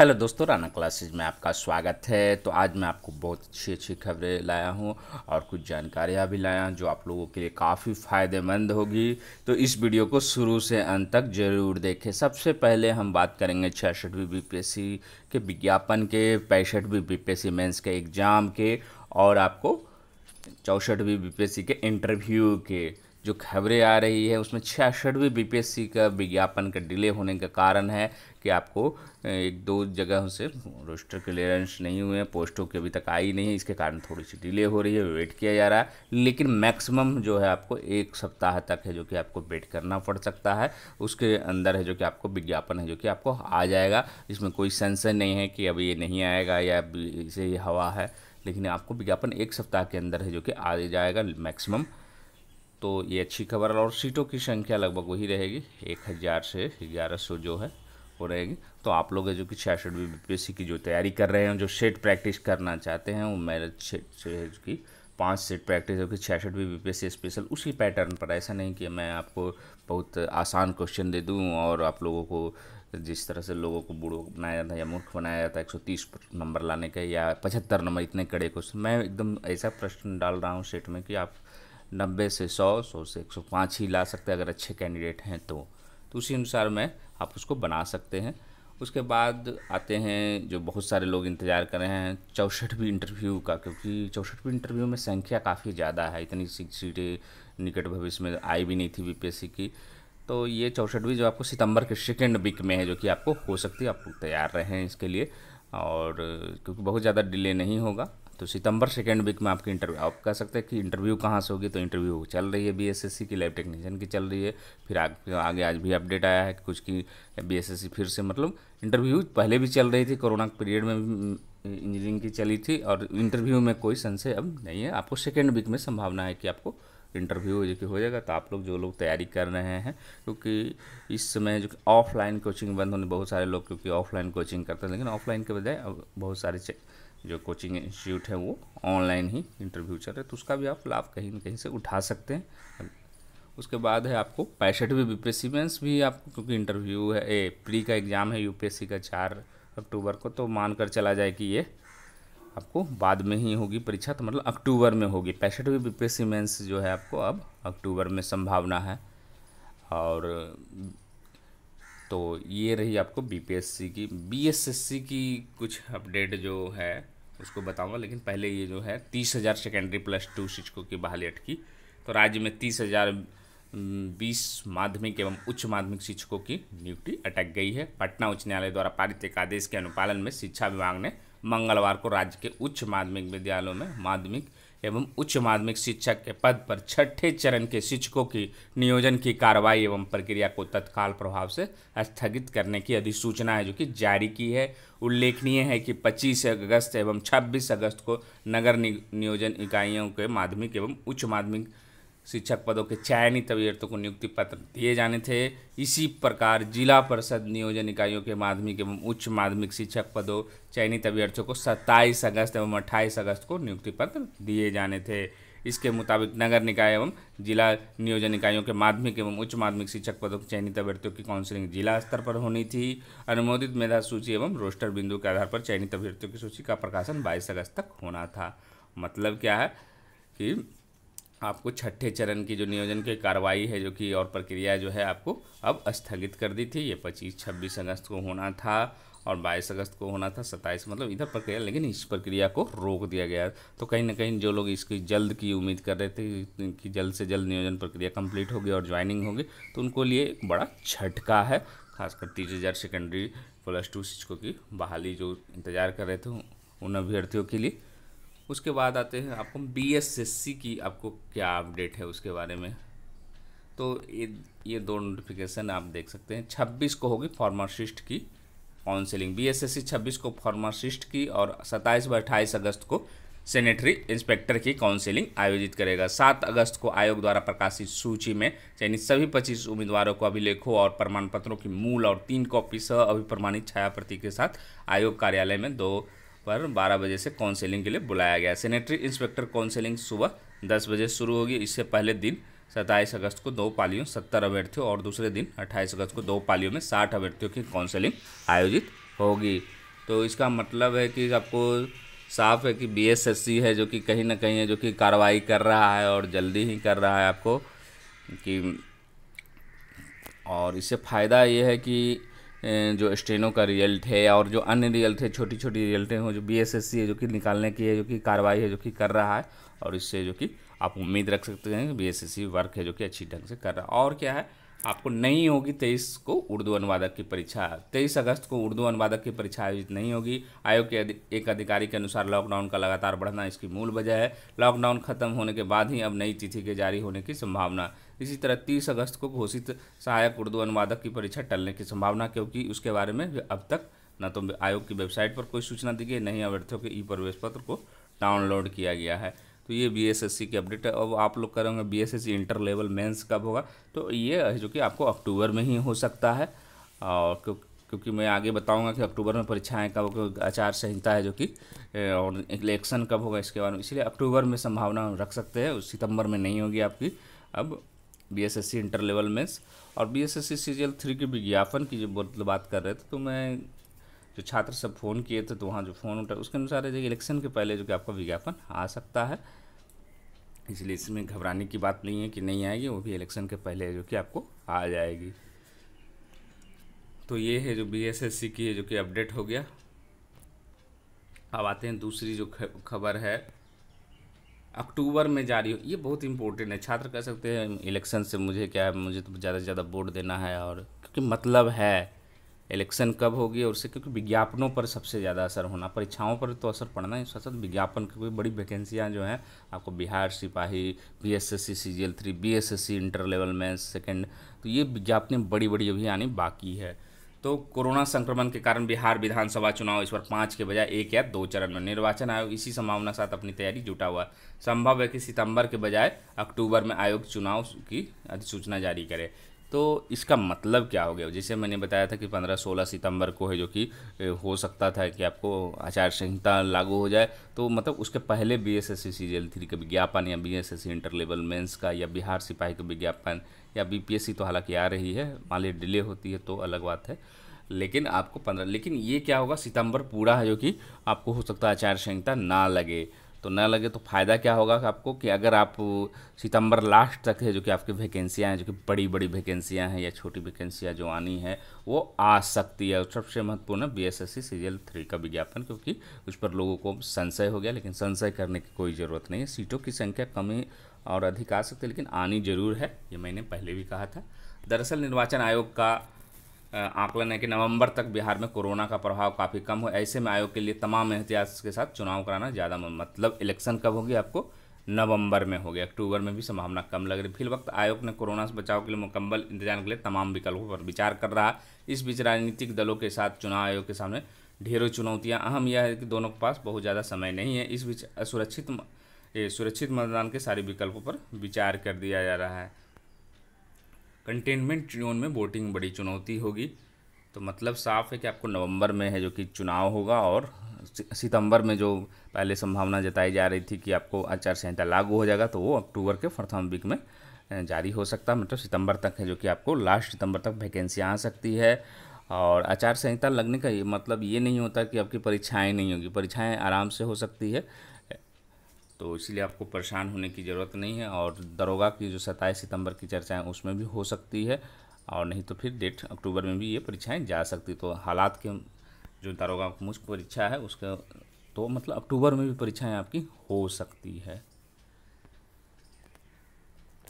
hello दोस्तों Rana classes में आपका स्वागत है तो आज मैं आपको बहुत अच्छी अच्छी खबरें लाया हूं और कुछ जानकारियां भी लाया जो आप लोगों के लिए काफ़ी फ़ायदेमंद होगी तो इस वीडियो को शुरू से अंत तक ज़रूर देखें सबसे पहले हम बात करेंगे छियासठवीं बीपीएससी के विज्ञापन के पैंसठवीं बी पी एस के एग्ज़ाम के और आपको चौंसठवीं बी के इंटरव्यू के जो खबरें आ रही है उसमें छियासठवीं बी सी का विज्ञापन का डिले होने का कारण है कि आपको एक दो जगह से रोस्टर क्लियरेंस नहीं हुए हैं पोस्टों की अभी तक आई नहीं इसके कारण थोड़ी सी डिले हो रही है वेट किया जा रहा है लेकिन मैक्सिमम जो है आपको एक सप्ताह तक है जो कि आपको वेट करना पड़ सकता है उसके अंदर है जो कि आपको विज्ञापन है जो कि आपको आ जाएगा इसमें कोई सेंसर नहीं है कि अभी ये नहीं आएगा या इसे ये हवा है लेकिन आपको विज्ञापन एक सप्ताह के अंदर है जो कि आ जाएगा मैक्सिमम तो ये अच्छी खबर और सीटों की संख्या लगभग वही रहेगी एक हज़ार से ग्यारह सौ जो है वो रहेगी तो आप लोग जो कि छियासठ बी बीपीएससी की जो तैयारी कर रहे हैं जो सेट प्रैक्टिस करना चाहते हैं वो मेरे जो कि पाँच सेट प्रैक्टिस जो कि छियासठ बी बीपीएससी स्पेशल उसी पैटर्न पर ऐसा नहीं कि मैं आपको बहुत आसान क्वेश्चन दे दूँ और आप लोगों को जिस तरह से लोगों को बूढ़ो बनाया जाता है या मूर्ख बनाया जाता है एक नंबर लाने का या पचहत्तर नंबर इतने कड़े क्वेश्चन मैं एकदम ऐसा प्रश्न डाल रहा हूँ सेट में कि आप नब्बे से सौ सौ से एक सौ पाँच ही ला सकते हैं अगर अच्छे कैंडिडेट हैं तो तो उसी अनुसार में आप उसको बना सकते हैं उसके बाद आते हैं जो बहुत सारे लोग इंतज़ार कर रहे हैं चौसठवीं इंटरव्यू का क्योंकि चौसठवीं इंटरव्यू में संख्या काफ़ी ज़्यादा है इतनी सीटें निकट भविष्य में आई भी नहीं थी बीपीएससी की तो ये चौसठवीं जो आपको सितंबर के सेकेंड वीक में है जो कि आपको हो सकती है आप तैयार रहें इसके लिए और क्योंकि बहुत ज़्यादा डिले नहीं होगा तो सितंबर सेकेंड वीक में आपकी इंटरव्यू आप कह सकते हैं कि इंटरव्यू कहाँ से होगी तो इंटरव्यू चल रही है बीएसएससी की लैब टेक्नीशियन की चल रही है फिर आगे आगे आज भी अपडेट आया है कि कुछ की बीएसएससी फिर से मतलब इंटरव्यू पहले भी चल रही थी कोरोना पीरियड में इंजीनियरिंग की चली थी और इंटरव्यू में कोई संशय अब नहीं है आपको सेकेंड वीक में संभावना है कि आपको इंटरव्यू जो कि हो जाएगा तो आप लोग जो लोग तैयारी कर रहे हैं क्योंकि इस समय जो ऑफलाइन कोचिंग बंद होने बहुत सारे लोग क्योंकि ऑफलाइन कोचिंग करते हैं लेकिन ऑफलाइन के बजाय बहुत सारे जो कोचिंग इंस्टीट्यूट है वो ऑनलाइन ही इंटरव्यू चल रहा है तो उसका भी आप लाभ कहीं ना कहीं से उठा सकते हैं उसके बाद है आपको पैंसठवीं प्रिपरेसिमेंस भी आपको क्योंकि इंटरव्यू है ए प्री का एग्ज़ाम है यूपीएससी का चार अक्टूबर को तो मान कर चला जाए कि ये आपको बाद में ही होगी परीक्षा तो मतलब अक्टूबर में होगी पैंसठवीं प्रिपरेसिमेंस जो है आपको अब अक्टूबर में संभावना है और तो ये रही आपको बीपीएससी की बीएसएससी की कुछ अपडेट जो है उसको बताऊंगा लेकिन पहले ये जो है तीस हज़ार सेकेंडरी प्लस टू शिक्षकों की बहाली अटकी तो राज्य में तीस हज़ार बीस माध्यमिक एवं उच्च माध्यमिक शिक्षकों की नियुक्ति अटक गई है पटना उच्च न्यायालय द्वारा पारित एक आदेश के अनुपालन में शिक्षा विभाग ने मंगलवार को राज्य के उच्च माध्यमिक विद्यालयों में माध्यमिक एवं उच्च माध्यमिक शिक्षक के पद पर छठे चरण के शिक्षकों की नियोजन की कार्रवाई एवं प्रक्रिया को तत्काल प्रभाव से स्थगित करने की अधिसूचना है जो कि जारी की है उल्लेखनीय है कि 25 अगस्त एवं 26 अगस्त को नगर नियोजन इकाइयों के माध्यमिक एवं उच्च माध्यमिक शिक्षक पदों के चयनित अभ्यर्थियों को नियुक्ति पत्र दिए जाने थे इसी प्रकार जिला परिषद नियोजन इकाइयों के माध्यमिक एवं उच्च माध्यमिक शिक्षक पदों चयनित अभ्यर्थियों को 27 अगस्त एवं 28 अगस्त को नियुक्ति पत्र दिए जाने थे इसके मुताबिक नगर निकाय एवं जिला नियोजन इकाइयों के माध्यमिक एवं उच्च माध्यमिक शिक्षक पदों के चयनित अभ्यर्थियों की काउंसिलिंग जिला स्तर पर होनी थी अनुमोदित मेधा सूची एवं रोस्टर बिंदु के आधार पर चयनित अभ्यर्थियों की सूची का प्रकाशन बाईस अगस्त तक होना था मतलब क्या है कि आपको छठे चरण की जो नियोजन की कार्रवाई है जो कि और प्रक्रिया जो है आपको अब स्थगित कर दी थी ये पच्चीस छब्बीस अगस्त को होना था और बाईस अगस्त को होना था सत्ताईस मतलब इधर प्रक्रिया लेकिन इस प्रक्रिया को रोक दिया गया तो कहीं ना कहीं जो लोग इसकी जल्द की उम्मीद कर रहे थे कि जल्द से जल्द नियोजन प्रक्रिया कंप्लीट होगी और ज्वाइनिंग होगी तो उनको लिए एक बड़ा झटका है खासकर तीस हज़ार सेकेंडरी प्लस टू शिक्षकों की बहाली जो इंतज़ार कर रहे थे उन अभ्यर्थियों के लिए उसके बाद आते हैं आपको बी एस एस सी की आपको क्या अपडेट है उसके बारे में तो ये ये दो नोटिफिकेशन आप देख सकते हैं छब्बीस को होगी फार्मासिस्ट की counselling B S S C छब्बीस को फार्मासिस्ट की और सत्ताईस व अट्ठाईस अगस्त को सेनेटरी इंस्पेक्टर की काउंसिलिंग आयोजित करेगा सात अगस्त को आयोग द्वारा प्रकाशित सूची में चयनित सभी पच्चीस उम्मीदवारों को अभिलेखों और प्रमाण पत्रों की मूल और तीन कॉपी सह अभिप्रमाणित छाया के साथ आयोग कार्यालय में दो पर 12 बजे से काउंसिलिंग के लिए बुलाया गया सेनेटरी इंस्पेक्टर काउंसिलिंग सुबह 10 बजे शुरू होगी इससे पहले दिन 27 अगस्त को दो पालियों 70 अभ्यर्थियों और दूसरे दिन 28 अगस्त को दो पालियों में 60 अभ्यर्थियों की काउंसिलिंग आयोजित होगी तो इसका मतलब है कि आपको साफ है कि बीएसएससी है जो कि कहीं ना कहीं है जो कि कार्रवाई कर रहा है और जल्दी ही कर रहा है आपको कि और इससे फ़ायदा ये है कि जो स्टेनो का रिजल्ट है और जो अन्य रिजल्ट है छोटी छोटी रिजल्ट हैं जो बी एस एस सी है जो कि निकालने की है जो कि कार्रवाई है जो कि कर रहा है और इससे जो कि आप उम्मीद रख सकते हैं B S S C work है जो कि अच्छी ढंग से कर रहा है और क्या है आपको नहीं होगी तेईस को उर्दू अनुवादक की परीक्षा तेईस अगस्त को उर्दू अनुवादक की परीक्षा आयोजित नहीं होगी आयोग के अधि, एक अधिकारी के अनुसार लॉकडाउन का लगातार बढ़ना इसकी मूल वजह है लॉकडाउन खत्म होने के बाद ही अब नई तिथि के जारी होने की संभावना इसी तरह तीस अगस्त को घोषित सहायक उर्दू अनुवादक की परीक्षा टलने की संभावना क्योंकि उसके बारे में अब तक न तो आयोग की वेबसाइट पर कोई सूचना दी गई नहीं अभ्यर्थियों के ई प्रवेश पत्र को डाउनलोड किया गया है तो ये बीएसएससी की अपडेट है अब आप लोग करेंगे बीएसएससी इंटर लेवल मेंस कब होगा तो ये जो कि आपको अक्टूबर में ही हो सकता है और क्योंकि मैं आगे बताऊंगा कि अक्टूबर में परीक्षाएं कब होगी आचार संहिता है जो कि और इलेक्शन कब होगा इसके बारे में इसलिए अक्टूबर में संभावना रख सकते हैं सितंबर में नहीं होगी आपकी अब बीएसएससी इंटर लेवल मेंस और बीएसएससी सीजीएल थ्री के विज्ञापन की जो बात कर रहे थे तो मैं जो छात्र सब फ़ोन किए थे तो वहाँ जो फ़ोन उठा उसके अनुसार है जो इलेक्शन के पहले जो कि आपका विज्ञापन आ सकता है इसलिए इसमें घबराने की बात नहीं है कि नहीं आएगी वो भी इलेक्शन के पहले जो कि आपको आ जाएगी तो ये है जो बीएसएससी की है जो कि अपडेट हो गया अब आते हैं दूसरी जो खबर है अक्टूबर में जारी हो ये बहुत इंपॉर्टेंट है छात्र कह सकते हैं इलेक्शन से मुझे क्या है मुझे तो ज़्यादा से ज़्यादा वोट देना है और क्योंकि मतलब है इलेक्शन कब होगी और उससे क्योंकि विज्ञापनों पर सबसे ज़्यादा असर होना परीक्षाओं पर तो असर पड़ना है साथ साथ विज्ञापन की कोई बड़ी वैकेंसियाँ जो हैं आपको बिहार सिपाही B S S C C G L three B S S C inter level में सेकेंड तो ये विज्ञापन बड़ी बड़ी अभी आनी बाकी है तो कोरोना संक्रमण के कारण बिहार विधानसभा चुनाव इस बार पाँच के बजाय एक या दो चरण में निर्वाचन आयोग इसी संभावना साथ अपनी तैयारी जुटा हुआ संभव है कि सितंबर के बजाय अक्टूबर में आयोग चुनाव की अधिसूचना जारी करे तो इसका मतलब क्या हो गया जैसे मैंने बताया था कि 15-16 सितंबर को है जो कि हो सकता था कि आपको आचार संहिता लागू हो जाए तो मतलब उसके पहले B S S C C three का विज्ञापन या B S S C inter level mains का या बिहार सिपाही का विज्ञापन या बी पी एस सी तो हालांकि आ रही है मान ली डिले होती है तो अलग बात है लेकिन आपको पंद्रह लेकिन ये क्या होगा सितंबर पूरा है जो कि आपको हो सकता है आचार संहिता ना लगे तो ना लगे तो फ़ायदा क्या होगा आपको कि अगर आप सितंबर लास्ट तक है जो कि आपकी वैकेंसियाँ हैं जो कि बड़ी बड़ी वैकेंसियाँ हैं या छोटी वैकेंसियाँ जो आनी है वो आ सकती है और सबसे महत्वपूर्ण B S S C serial three का विज्ञापन क्योंकि उस पर लोगों को संशय हो गया लेकिन संशय करने की कोई ज़रूरत नहीं है सीटों की संख्या कमी और अधिक आ सकती है लेकिन आनी जरूर है ये मैंने पहले भी कहा था दरअसल निर्वाचन आयोग का आकलन है कि नवंबर तक बिहार में कोरोना का प्रभाव काफ़ी कम हो ऐसे में आयोग के लिए तमाम एहतियात के साथ चुनाव कराना ज़्यादा मतलब इलेक्शन कब होगी आपको नवंबर में होगी अक्टूबर में भी संभावना कम लग रही फिल वक्त आयोग ने कोरोना से बचाव के लिए मुकम्मल इंतजाम के लिए तमाम विकल्पों पर विचार कर रहा इस बीच राजनीतिक दलों के साथ चुनाव आयोग के सामने ढेरों चुनौतियाँ अहम यह है कि दोनों के पास बहुत ज़्यादा समय नहीं है इस बीच असुरक्षित सुरक्षित मतदान के सारे विकल्पों पर विचार कर दिया जा रहा है कंटेनमेंट जोन में वोटिंग बड़ी चुनौती होगी तो मतलब साफ है कि आपको नवंबर में है जो कि चुनाव होगा और सितंबर में जो पहले संभावना जताई जा रही थी कि आपको आचार संहिता लागू हो जाएगा तो वो अक्टूबर के प्रथम वीक में जारी हो सकता है मतलब सितंबर तक है जो कि आपको लास्ट सितंबर तक वैकेंसी आ सकती है और आचार संहिता लगने का ये मतलब ये नहीं होता कि आपकी परीक्षाएं नहीं होगी परीक्षाएं आराम से हो सकती है तो इसलिए आपको परेशान होने की ज़रूरत नहीं है और दरोगा की जो सत्ताईस सितंबर की चर्चाएँ उसमें भी हो सकती है और नहीं तो फिर डेट अक्टूबर में भी ये परीक्षाएं जा सकती तो हालात के जो दरोगा मुख्य परीक्षा है उसका तो मतलब अक्टूबर में भी परीक्षाएं आपकी हो सकती है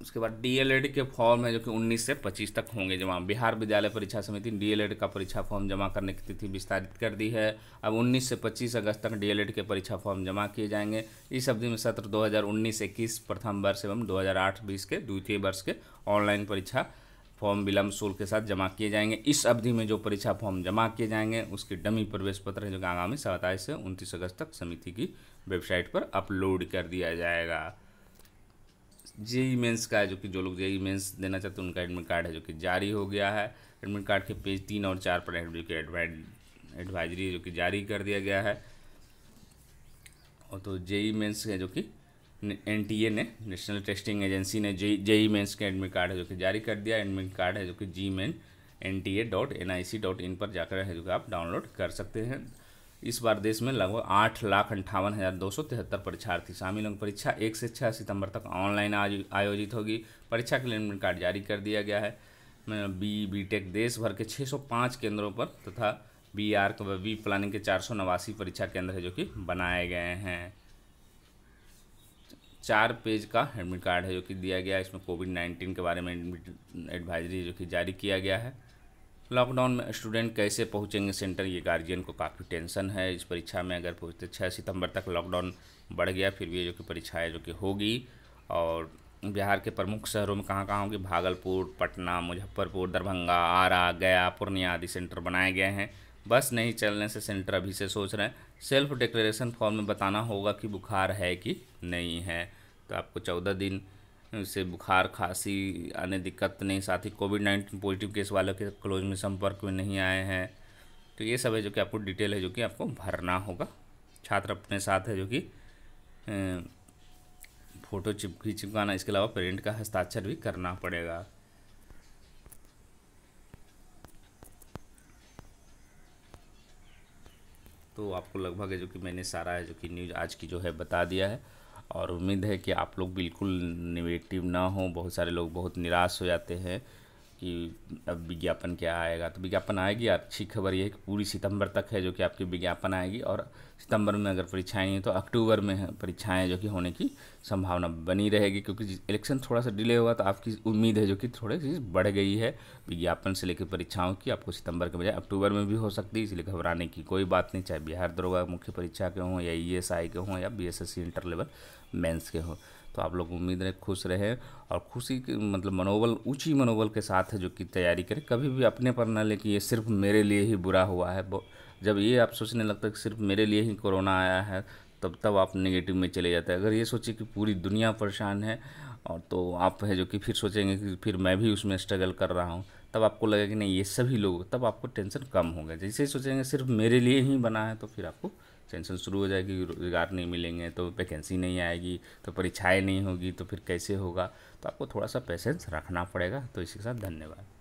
उसके बाद डीएलएड के फॉर्म है जो कि 19 से 25 तक होंगे जमा बिहार विद्यालय परीक्षा समिति डीएलएड का परीक्षा फॉर्म जमा करने की तिथि विस्तारित कर दी है अब 19 से 25 अगस्त तक डीएलएड के परीक्षा फॉर्म जमा किए जाएंगे इस अवधि में सत्र 2019-21 प्रथम वर्ष एवं 2008-20 के द्वितीय वर्ष के ऑनलाइन परीक्षा फॉर्म विलम्ब शुल्क के साथ जमा किए जाएंगे इस अवधि में जो परीक्षा फॉर्म जमा किए जाएंगे उसकी डमी प्रवेश पत्र है जो आगामी सत्ताईस से उनतीस अगस्त तक समिति की वेबसाइट पर अपलोड कर दिया जाएगा जेई मेंस का है जो कि जो लोग जेई मेंस देना चाहते हैं उनका एडमिट कार्ड है जो कि जारी हो गया है एडमिट कार्ड के पेज तीन और चार पर जो कि एडवाइजरी जो कि जारी कर दिया गया है और तो जेई मेंस है जो कि एन टी ए ने नेशनल टेस्टिंग एजेंसी ने जे जेई मेन्स के एडमिट कार्ड है जो कि जारी कर दिया एडमिट कार्ड है जो कि JEE main N T A dot N I C dot in पर जाकर है जो कि आप डाउनलोड कर सकते हैं इस बार देश में लगभग आठ लाख अंठावन हज़ार दो सौ तिहत्तर परीक्षार्थी शामिल होंगे परीक्षा एक से छः सितंबर तक ऑनलाइन आयोजित होगी परीक्षा के लिए एडमिट कार्ड जारी कर दिया गया है बी बी टेक देश भर के 605 केंद्रों पर तथा B R K B planning के चार सौ नवासी परीक्षा केंद्र है जो कि बनाए गए हैं चार पेज का एडमिट कार्ड है जो कि दिया गया है इसमें कोविड नाइन्टीन के बारे में एडमिट एडवाइजरी जो कि जारी किया गया है लॉकडाउन में स्टूडेंट कैसे पहुंचेंगे सेंटर ये गार्जियन को काफ़ी टेंशन है इस परीक्षा में अगर पहुँचते छः सितंबर तक लॉकडाउन बढ़ गया फिर भी ये जो कि परीक्षा है जो कि होगी और बिहार के प्रमुख शहरों में कहाँ कहाँ होंगी भागलपुर पटना मुजफ्फरपुर दरभंगा आरा गया पूर्णिया आदि सेंटर बनाए गए हैं बस नहीं चलने से सेंटर अभी से सोच रहे हैं सेल्फ डिक्लेरेशन फॉर्म में बताना होगा कि बुखार है कि नहीं है तो आपको चौदह दिन से बुखार खांसी आने दिक्कत नहीं साथ ही कोविड नाइन्टीन पॉजिटिव केस वालों के क्लोज में संपर्क में नहीं आए हैं तो ये सब है जो कि आपको डिटेल है जो कि आपको भरना होगा छात्र अपने साथ है जो कि फ़ोटो चिपकी चिपकाना इसके अलावा पेरेंट का हस्ताक्षर भी करना पड़ेगा तो आपको लगभग है जो कि मैंने सारा है जो कि न्यूज़ आज की जो है बता दिया है और उम्मीद है कि आप लोग बिल्कुल निगेटिव ना हो बहुत सारे लोग बहुत निराश हो जाते हैं कि अब विज्ञापन क्या आएगा तो विज्ञापन आएगी अच्छी खबर यह है कि पूरी सितंबर तक है जो कि आपकी विज्ञापन आएगी और सितंबर में अगर परीक्षाएं नहीं तो अक्टूबर में परीक्षाएं जो कि होने की संभावना बनी रहेगी क्योंकि इलेक्शन थोड़ा सा डिले होगा तो आपकी उम्मीद है जो कि थोड़ी सी बढ़ गई है विज्ञापन से लेकर परीक्षाओं की आपको सितंबर के बजाय अक्टूबर में भी हो सकती है इसलिए घबराने की कोई बात नहीं चाहे बिहार दरोगा मुख्य परीक्षा के हों या ई e के हों या बी इंटर लेवल मेन्स के हों तो आप लोग उम्मीद रहे खुश रहें और खुशी के मतलब मनोबल ऊँची मनोबल के साथ है जो कि तैयारी करें कभी भी अपने पर ना लें कि ये सिर्फ मेरे लिए ही बुरा हुआ है जब ये आप सोचने लगता है कि सिर्फ मेरे लिए ही कोरोना आया है तब तब आप नेगेटिव में चले जाते हैं अगर ये सोचिए कि पूरी दुनिया परेशान है और तो आप है जो कि फिर सोचेंगे कि फिर मैं भी उसमें स्ट्रगल कर रहा हूँ तब आपको लगेगा कि नहीं ये सभी लोग तब आपको टेंशन कम होगा जैसे ही सोचेंगे सिर्फ मेरे लिए ही बना है तो फिर आपको टेंशन शुरू हो जाएगी रोज़गार नहीं मिलेंगे तो वैकेंसी नहीं आएगी तो परीक्षाएं नहीं होगी तो फिर कैसे होगा तो आपको थोड़ा सा पेशेंस रखना पड़ेगा तो इसी के साथ धन्यवाद